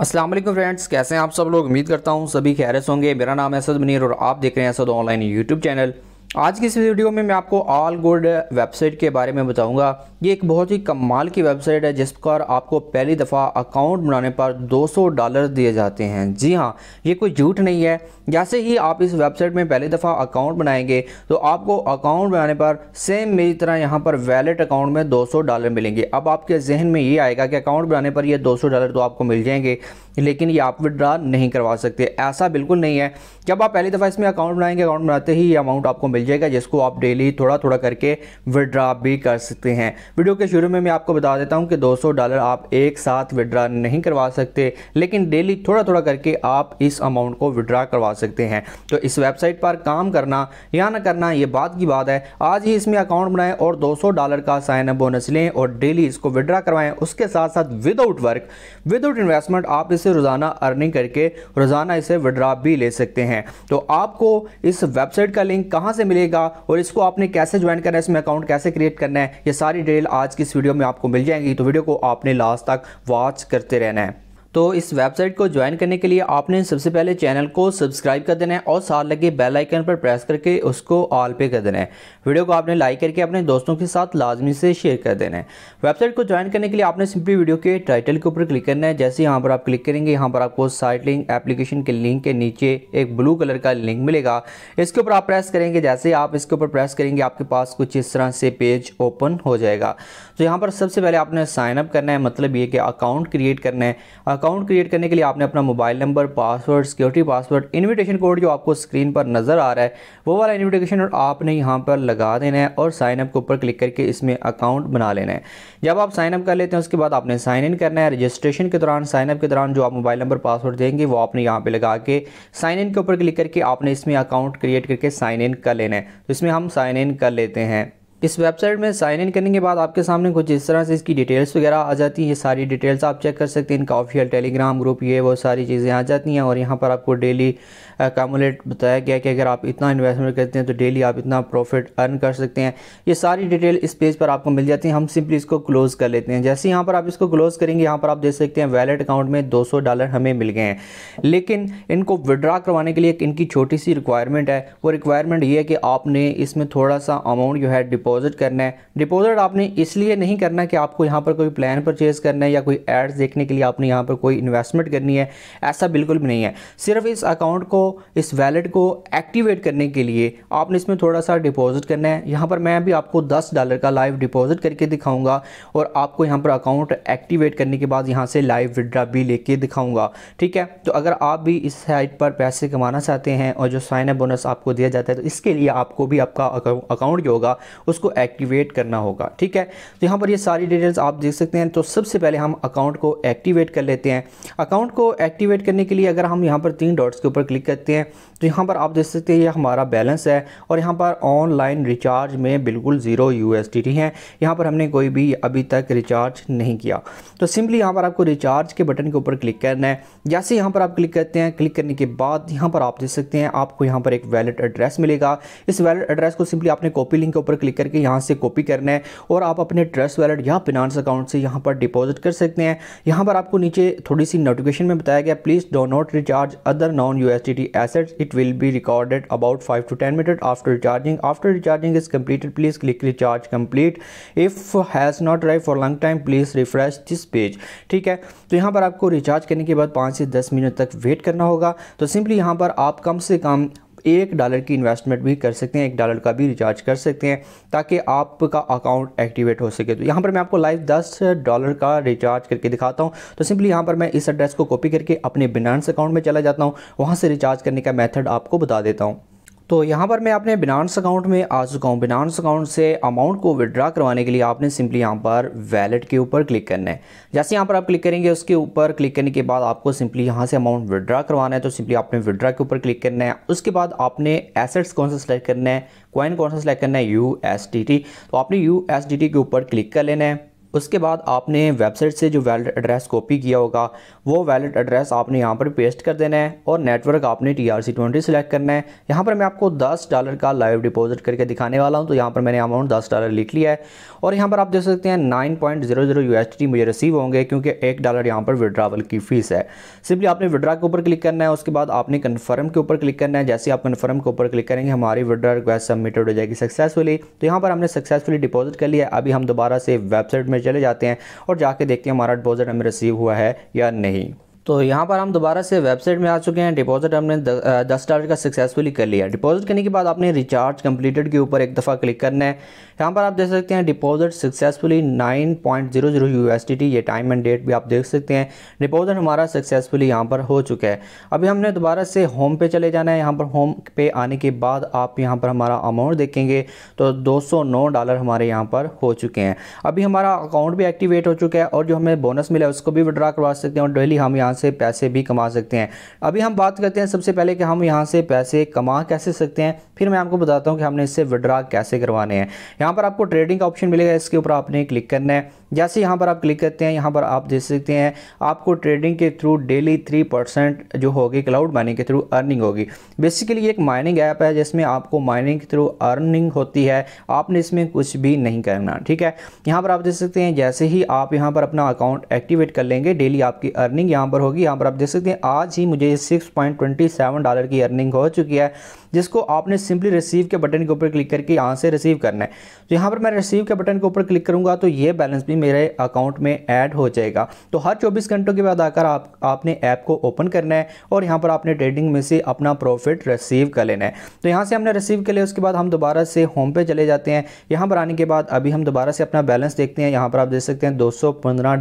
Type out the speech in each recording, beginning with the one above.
Aslam friends कैसे हैं आप सब लोग उम्मीद करता हूँ सभी खैरस होंगे मेरा नाम है असद मनीर और आप देख रहे हैं असद ऑनलाइन यूट्यूब चैनल आज की इस वीडियो में मैं आपको ऑल गुड वेबसाइट के बारे में बताऊंगा ये एक बहुत ही कमाल की वेबसाइट है जिस पर आपको पहली दफ़ा अकाउंट बनाने पर 200 डॉलर दिए जाते हैं जी हाँ ये कोई झूठ नहीं है जैसे ही आप इस वेबसाइट में पहली दफ़ा अकाउंट बनाएंगे तो आपको अकाउंट बनाने पर सेम मेरी तरह यहाँ पर वैलेट अकाउंट में दो डॉलर मिलेंगे अब आपके जहन में ये आएगा कि अकाउंट बनाने पर यह दो डॉलर तो आपको मिल जाएंगे लेकिन ये आप विड्रा नहीं करवा सकते ऐसा बिल्कुल नहीं है जब आप पहली दफ़ा इसमें अकाउंट बनाएंगे अकाउंट बनाते ही ये अमाउंट आपको मिल जाएगा जिसको आप डेली थोड़ा थोड़ा करके विड्रा भी कर सकते हैं वीडियो के शुरू में मैं आपको बता देता हूँ कि दो डॉलर आप एक साथ विड्रा नहीं करवा सकते लेकिन डेली थोड़ा थोड़ा करके आप इस अमाउंट को विड्रा करवा सकते हैं तो इस वेबसाइट पर काम करना या ना करना ये बात की बात है आज ही इसमें अकाउंट बनाएं और 200 डॉलर का साइन अप बोनस लें और डेली इसको विड्रा करवाएं उसके साथ साथ विदाउट वर्क विदाउट इन्वेस्टमेंट आप इस से रोज़ाना अर्निंग करके रोज़ाना इसे विड्रा भी ले सकते हैं तो आपको इस वेबसाइट का लिंक कहाँ से मिलेगा और इसको आपने कैसे ज्वाइन करना है इसमें अकाउंट कैसे क्रिएट करना है ये सारी डिटेल आज की इस वीडियो में आपको मिल जाएंगी तो वीडियो को आपने लास्ट तक वॉच करते रहना है तो इस वेबसाइट को ज्वाइन करने के लिए आपने सबसे पहले चैनल को सब्सक्राइब कर देना है और साथ लगे बेल आइकन पर प्रेस करके उसको ऑल पे कर देना है वीडियो को आपने लाइक करके अपने दोस्तों के साथ लाजमी से शेयर कर देना है वेबसाइट को ज्वाइन करने के लिए आपने सिंपली वीडियो के टाइटल के ऊपर क्लिक करना है जैसे यहाँ पर आप क्लिक करेंगे यहाँ पर आपको साइट लिंक एप्लीकेशन के लिंक के नीचे एक ब्लू कलर का लिंक मिलेगा इसके ऊपर आप प्रेस करेंगे जैसे आप इसके ऊपर प्रेस करेंगे आपके पास कुछ इस तरह से पेज ओपन हो जाएगा तो यहाँ पर सबसे पहले आपने साइनअप करना है मतलब ये कि अकाउंट क्रिएट करना है अकाउंट क्रिएट करने के लिए आपने अपना mobile number password security password invitation code जो आपको स्क्रीन पर नज़र आ रहा है वो वाला इन्विटेशन आपने यहाँ पर लगा देना है और साइनअप के ऊपर क्लिक करके इसमें अकाउंट बना लेना है जब आप साइनअप कर लेते हैं उसके बाद आपने साइन इन करना है रजिस्ट्रेशन के दौरान साइनअप के दौरान जो आप मोबाइल नंबर पासवर्ड देंगे वो आपने यहाँ पर लगा के साइन इन के ऊपर क्लिक करके आपने इसमें अकाउंट क्रिएट करके साइन इन कर लेना है तो इसमें हम साइन इन कर लेते हैं इस वेबसाइट में साइन इन करने के बाद आपके सामने कुछ इस तरह से इसकी डिटेल्स वगैरह आ जाती हैं ये सारी डिटेल्स आप चेक कर सकते हैं इनका ऑफिशियल टेलीग्राम ग्रुप ये वो सारी चीज़ें आ जाती हैं और यहाँ पर आपको डेली कैमुलेट बताया गया कि अगर आप इतना इन्वेस्टमेंट करते हैं तो डेली आप इतना प्रॉफिट अर्न कर सकते हैं ये सारी डिटेल इस पेज पर आपको मिल जाती है हम सिंपली इसको क्लोज़ कर लेते हैं जैसे यहाँ पर आप इसको क्लोज़ करेंगे यहाँ पर आप देख सकते हैं वैलेट अकाउंट में दो डॉलर हमें मिल गए हैं लेकिन इनको विड्रा करवाने के लिए इनकी छोटी सी रिक्वायरमेंट है वो रिक्वायरमेंट ये है कि आपने इसमें थोड़ा सा अमाउंट जो है डिपॉजिट करना है डिपॉजिट आपने इसलिए नहीं करना कि आपको यहाँ पर कोई प्लान परचेज़ करना है या कोई एड्स देखने के लिए आपने यहाँ पर कोई इन्वेस्टमेंट करनी है ऐसा बिल्कुल भी नहीं है सिर्फ इस अकाउंट को इस वैलेट को एक्टिवेट करने के लिए आपने इसमें थोड़ा सा डिपॉजिट करना है यहाँ पर मैं भी आपको 10 डॉलर का लाइव डिपॉजिट करके दिखाऊंगा और आपको यहाँ पर अकाउंट एक्टिवेट करने के बाद यहाँ से लाइव विड्रा भी लेके दिखाऊंगा ठीक है तो अगर आप भी इस साइट पर पैसे कमाना चाहते हैं और जो साइन अप बोनस आपको दिया जाता है तो इसके लिए आपको भी आपका अकाउंट जो होगा उसको एक्टिवेट करना होगा ठीक है तो यहाँ पर ये सारी डिटेल्स आप देख सकते हैं तो सबसे पहले हम अकाउंट को एक्टिवेट कर लेते हैं अकाउंट को एक्टिवेट करने के लिए अगर हम यहाँ पर तीन डॉट्स के ऊपर क्लिक कर सकते हैं तो यहाँ पर आप देख सकते हैं ये हमारा बैलेंस है और यहाँ पर ऑनलाइन रिचार्ज में बिल्कुल ज़ीरो यू एस है यहाँ पर हमने कोई भी अभी तक रिचार्ज नहीं किया तो सिंपली यहाँ पर आपको रिचार्ज के बटन के ऊपर क्लिक करना है जैसे यहाँ पर आप क्लिक करते हैं क्लिक करने के बाद यहाँ पर आप देख सकते हैं आपको यहाँ पर एक वैलेट एड्रेस मिलेगा इस वैलेट एड्रेस को सिंपली आपने कॉपी लिंक के ऊपर क्लिक करके यहाँ से कॉपी करना है और आप अपने ट्रस्ट वैलेट या फिनांस अकाउंट से यहाँ पर डिपॉजिट कर सकते हैं यहाँ पर आपको नीचे थोड़ी सी नोटिफिकेशन में बताया गया please do not recharge other non you the assets it will be recorded about 5 to 10 minutes after recharging after recharging is completed please click recharge complete if has not arrived for long time please refresh this page ठीक है तो यहाँ पर आपको recharge करने के बाद 5 से 10 मिनट तक वेट करना होगा तो सिंपली यहाँ पर आप कम से कम एक डॉलर की इन्वेस्टमेंट भी कर सकते हैं एक डॉलर का भी रिचार्ज कर सकते हैं ताकि आपका अकाउंट एक्टिवेट हो सके तो यहाँ पर मैं आपको लाइव दस डॉलर का रिचार्ज करके दिखाता हूँ तो सिंपली यहाँ पर मैं इस एड्रेस को कॉपी करके अपने बिनांस अकाउंट में चला जाता हूँ वहाँ से रिचार्ज करने का मैथड आपको बता देता हूँ तो यहाँ पर मैं अपने बिनानस अकाउंट में आ चुका हूँ बिनानस अकाउंट से अमाउंट को विड्रा करवाने के लिए आपने सिंपली यहाँ पर वैलेट के ऊपर क्लिक करना है जैसे यहाँ पर आप क्लिक करेंगे उसके ऊपर क्लिक करने के बाद आपको सिंपली यहाँ से अमाउंट विड्रा करवाना है तो सिंपली आपने विड्रा के ऊपर क्लिक करना है उसके बाद आपने एसेट्स कौन सा सेलेक्ट करना है कॉइन कौन सा सेलेक्ट करना है यू तो आपने यू के ऊपर क्लिक कर लेना है उसके बाद आपने वेबसाइट से जो वैलिड एड्रेस कॉपी किया होगा वो वैलिड एड्रेस आपने यहाँ पर पेस्ट कर देना है और नेटवर्क आपने T R C twenty select करना है यहाँ पर मैं आपको दस डॉलर का लाइव डिपॉजिट करके दिखाने वाला हूँ तो यहाँ पर मैंने अमाउंट दस डॉलर लिख लिया है और यहाँ पर आप देख सकते हैं nine point zero zero U S T मुझे रिसीव होंगे क्योंकि एक डॉलर यहाँ पर विड्रावल की फ़ीस है सिंपली आपने विड्रा के ऊपर क्लिक करना है उसके बाद आपने कन्फर्म के ऊपर क्लिक करना है जैसे आप कन्फर्म के ऊपर क्लिक करेंगे हमारी विड्रा रिक्वेस्ट सबमिटेड हो जाएगी सक्सेसफुली तो यहाँ पर हमने सक्सेसफुली डिपॉजिट कर लिया अभी हम दोबारा से वेबसाइट में चले जाते हैं और जाके देखते हैं हमारा डिपॉजिट हमें रिसीव हुआ है या नहीं तो यहाँ पर हम दोबारा से वेबसाइट में आ चुके हैं डिपॉजिट हमने दस डॉलर का सक्सेसफुली कर लिया डिपॉजिट करने के बाद आपने रिचार्ज कंप्लीटेड के ऊपर एक दफ़ा क्लिक करना है यहाँ पर आप देख सकते हैं deposit successfully nine point zero zero U S T T ये टाइम एंड डेट भी आप देख सकते हैं डिपॉजिट हमारा सक्सेसफुली यहाँ पर हो चुका है अभी हमने दोबारा से होम पे चले जाना है यहाँ पर होम पे आने के बाद आप यहाँ पर हमारा अमाउंट देखेंगे तो दो सौ नौ डॉलर हमारे यहाँ पर हो चुके हैं अभी हमारा अकाउंट भी एक्टिवेट हो चुका है और जो हमें बोनस मिला है उसको भी विड्रा करवा सकते हैं और डेली हम यहाँ से पैसे भी कमा सकते हैं अभी हम बात करते हैं सबसे पहले कि हम यहाँ से पैसे कमा कैसे सकते हैं फिर मैं आपको बताता हूँ कि हमने इससे विड्रा कैसे करवाने हैं यहाँ पर आपको ट्रेडिंग का ऑप्शन मिलेगा इसके ऊपर आपने क्लिक करना है जैसे यहाँ पर आप क्लिक करते हैं यहाँ पर आप देख सकते हैं आपको ट्रेडिंग के थ्रू डेली थ्री परसेंट जो होगी क्लाउड माइनिंग के थ्रू अर्निंग होगी बेसिकली एक माइनिंग ऐप है जिसमें आपको माइनिंग के थ्रू अर्निंग होती है आपने इसमें कुछ भी नहीं करना ठीक है यहाँ पर आप देख सकते हैं जैसे ही आप यहाँ पर अपना अकाउंट एक्टिवेट कर लेंगे डेली आपकी अर्निंग यहाँ पर होगी यहाँ पर आप देख सकते हैं आज ही मुझे six point twenty seven dollar की अर्निंग हो चुकी है जिसको आपने सिंपली रिसीव के बटन के ऊपर क्लिक करके यहाँ से रिसीव करना है तो यहाँ पर मैं रिसीव के बटन के ऊपर क्लिक करूँगा तो ये बैलेंस भी मेरे अकाउंट में ऐड हो जाएगा तो हर 24 घंटों के बाद आकर आप आपने ऐप को ओपन करना है और यहाँ पर आपने ट्रेडिंग में से अपना प्रॉफिट रिसीव कर लेना है तो यहाँ से हमने रिसीव कर लिया उसके बाद हम दोबारा से होम पे चले जाते हैं यहाँ पर आने के बाद अभी हम दोबारा से अपना बैलेंस देखते हैं यहाँ पर आप देख सकते हैं दो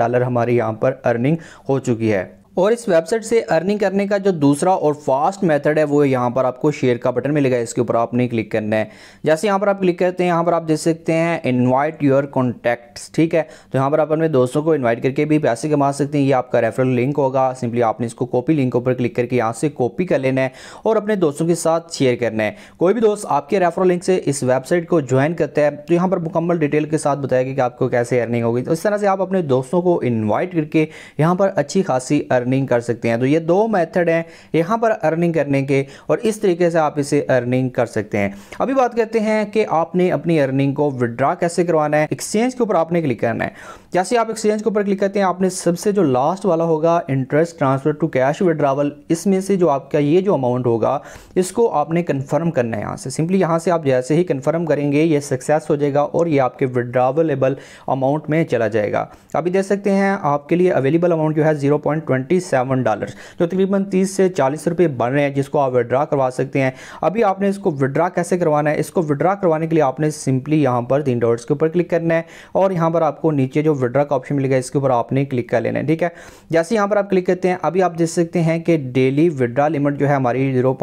डॉलर हमारी यहाँ पर अर्निंग हो चुकी है और इस वेबसाइट से अर्निंग करने का जो दूसरा और फास्ट मेथड है वो यहाँ पर आपको शेयर का बटन मिलेगा इसके ऊपर आपने क्लिक करना है जैसे यहाँ पर आप क्लिक करते हैं यहाँ पर आप देख सकते हैं इनवाइट योर कॉन्टैक्ट्स ठीक है तो यहाँ पर आप अपने दोस्तों को इन्वाइट करके भी पैसे कमा सकते हैं ये आपका रेफरल लिंक होगा सिंपली आपने इसको कॉपी लिंक ऊपर क्लिक करके यहाँ से कॉपी कर लेना है और अपने दोस्तों के साथ शेयर करना है कोई भी दोस्त आपके रेफरल लिंक से इस वेबसाइट को ज्वाइन करता है तो यहाँ पर मुकम्मल डिटेल के साथ बताएगा कि आपको कैसे अर्निंग होगी तो इस तरह से आप अपने दोस्तों को इन्वाइट करके यहाँ पर अच्छी खासी अर्निंग कर सकते हैं तो ये दो मेथड हैं यहाँ पर अर्निंग करने के और इस तरीके से आप इसे अर्निंग कर सकते हैं अभी बात करते हैं कि आपने अपनी अर्निंग को विड्रा कैसे करवाना है एक्सचेंज के ऊपर आपने क्लिक करना है जैसे आप एक्सचेंज के ऊपर क्लिक करते हैं आपने सबसे जो लास्ट वाला होगा interest transfer to cash withdrawal इसमें से जो आपका ये जो अमाउंट होगा इसको आपने कन्फर्म करना है यहाँ से सिंपली यहाँ से आप जैसे ही कन्फर्म करेंगे ये सक्सेस हो जाएगा और ये आपके विड्रावलेबल अमाउंट में चला जाएगा अभी देख सकते हैं आपके लिए अवेलेबल अमाउंट जो है zero point fifty seven dollar जो तकरीबन तीस से चालीस रुपये बन रहे हैं जिसको आप विड्रा करवा सकते हैं अभी आपने इसको विड्रा कैसे करवाना है इसको विड्रा करवाने के लिए आपने सिंपली यहाँ पर तीन डॉट्स के ऊपर क्लिक करना है और यहाँ पर आपको नीचे जो विड्रा का ऑप्शन मिलेगा इसके ऊपर आपने क्लिक कर लेना है ठीक है जैसे यहाँ पर आप क्लिक करते हैं अभी आप देख सकते हैं कि डेली विड्रा लिमिट जो है हमारी जीरो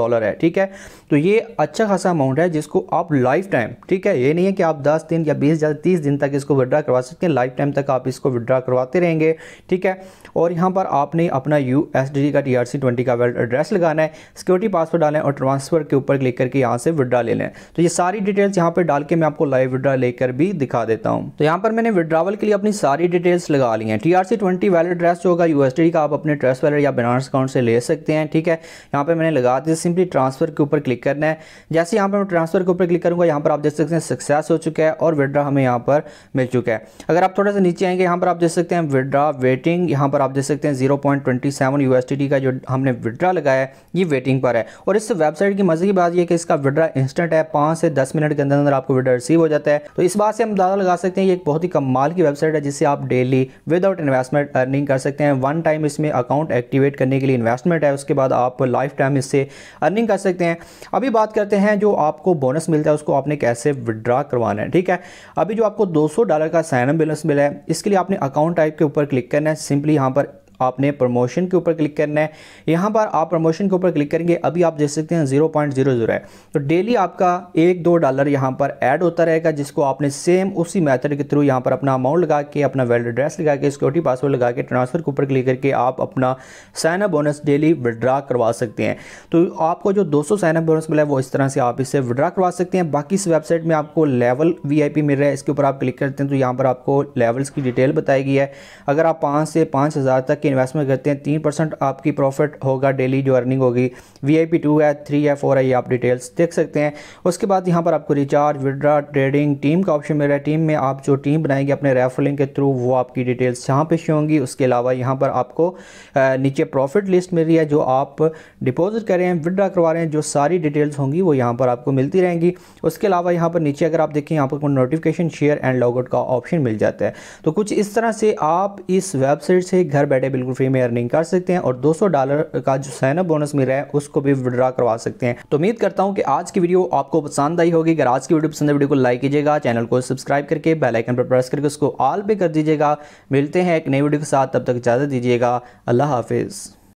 डॉलर है ठीक है तो ये अच्छा खासा अमाउंट है जिसको आप लाइफ टाइम ठीक है ये नहीं है कि आप दस दिन या बीस या तीस दिन तक इसको विड्रा करवा सकते हैं लाइफ टाइम तक आप इसको विड्रा करवाते रहेंगे ठीक है और यहाँ पर आपने अपना यू का टी आर का वेल्ड एड्रेस लगाना है सिक्योरिटी पासवर्ड डालें और ट्रांसफ़र के ऊपर क्लिक करके यहाँ से विड्रा ले लें तो ये सारी डिटेल्स यहाँ पर डाल के मैं आपको लाइव विड्रा लेकर भी दिखा देता हूँ तो यहाँ पर मैंने विड्रावल के लिए अपनी सारी डिटेल्स लगा ली हैं टी आर वैलिड एड्रेस जो होगा यूएसडी का आप अपने ट्रस्ट वैलेट या बनारस अकाउंट से ले सकते हैं ठीक है यहाँ पर मैंने लगा दिया सिंपली ट्रांसफ़र के ऊपर क्लिक करना है जैसे यहाँ पर मैं ट्रांसफ़र के ऊपर क्लिक करूँगा यहाँ पर आप देख सकते हैं सक्सेस हो चुका है और विड्रा हमें यहाँ पर मिल चुका है अगर आप थोड़ा सा नीचे आएंगे यहाँ पर आप देख सकते हैं विड्रा वेटिंग यहाँ पर आप आप देख सकते हैं zero point twenty seven USD का जो हमने विड्रा लगाया है ये वेटिंग पर है और इस वेबसाइट की मजे की बात यह कि इसका विड्रा इंस्टेंट है पाँच से दस मिनट के अंदर अंदर आपको विड्रा रिसीव हो जाता है तो इस बात से हम दादा लगा सकते हैं ये एक बहुत ही कमाल की वेबसाइट है जिससे आप डेली विदाउट इन्वेस्टमेंट अर्निंग कर सकते हैं वन टाइम इसमें अकाउंट एक्टिवेट करने के लिए इन्वेस्टमेंट है उसके बाद आप लाइफ टाइम इससे अर्निंग कर सकते हैं अभी बात करते हैं जो आपको बोनस मिलता है उसको आपने कैसे विड्रा करवाना है ठीक है अभी जो आपको 200 डॉलर का साइनअप बिलस मिला है इसके लिए आपने अकाउंट टाइप के ऊपर क्लिक करना है सिंपली यहाँ पर आपने प्रमोशन के ऊपर क्लिक करना है यहाँ पर आप प्रमोशन के ऊपर क्लिक करेंगे अभी आप देख सकते हैं जीरो पॉइंट जीरो जीरो है तो डेली आपका एक दो डॉलर यहाँ पर ऐड होता रहेगा जिसको आपने सेम उसी मेथड के थ्रू यहाँ पर अपना अमाउंट लगा के अपना वेल्ड एड्रेस लगा के सिक्योरिटी पासवर्ड लगा के ट्रांसफर के ऊपर क्लिक करके आप अपना साइनअप बोनस डेली विड्रा करवा सकते हैं तो आपको जो 200 साइनअप बोनस मिला है वो इस तरह से आप इसे विड्रा करवा सकते हैं बाकी इस वेबसाइट में आपको लेवल पी मिल रहा है इसके ऊपर आप क्लिक करते हैं तो यहाँ पर आपको लेवल्स की डिटेल बताई गई है अगर आप पाँच से पाँच तक के आपकी इन्वेस्टमेंट करते हैं तीन परसेंट आपकी प्रॉफिट होगा डेली जो अर्निंग होगी वी आई पी टू है थ्री है फोर है ये आप डिटेल्स देख सकते हैं उसके बाद यहाँ पर आपको रिचार्ज विड्रा ट्रेडिंग टीम का ऑप्शन मिल रहा है टीम में आप जो टीम बनाएंगे अपने रेफलिंग के थ्रू वो आपकी डिटेल्स यहाँ पे शो होंगी उसके अलावा यहाँ पर आपको नीचे प्रॉफिट लिस्ट मिल रही है जो आप डिपोजिट कर रहे हैं विड्रा करवा रहे हैं जो सारी डिटेल्स होंगी वो यहाँ पर आपको मिलती रहेंगी उसके अलावा यहाँ पर नीचे अगर आप देखें यहाँ पर नोटिफिकेशन शेयर एंड लॉगआउट का ऑप्शन मिल जाता है तो कुछ इस तरह से आप इस वेबसाइट से घर बैठे बिल्कुल फ्री में अर्निंग कर सकते हैं और दो डॉलर का जो साइन बोनस मिल रहा है उसको भी विड्रा करवा सकते हैं तो उम्मीद करता हूँ कि आज की वीडियो आपको पसंद आई होगी अगर आज की वीडियो पसंद वीडियो को लाइक कीजिएगा चैनल को सब्सक्राइब करके बेलाइकन पर प्रेस करके उसको ऑल पे कर दीजिएगा मिलते हैं एक नई वीडियो के साथ तब तक इजाज़त दीजिएगा अल्लाह हाफिज़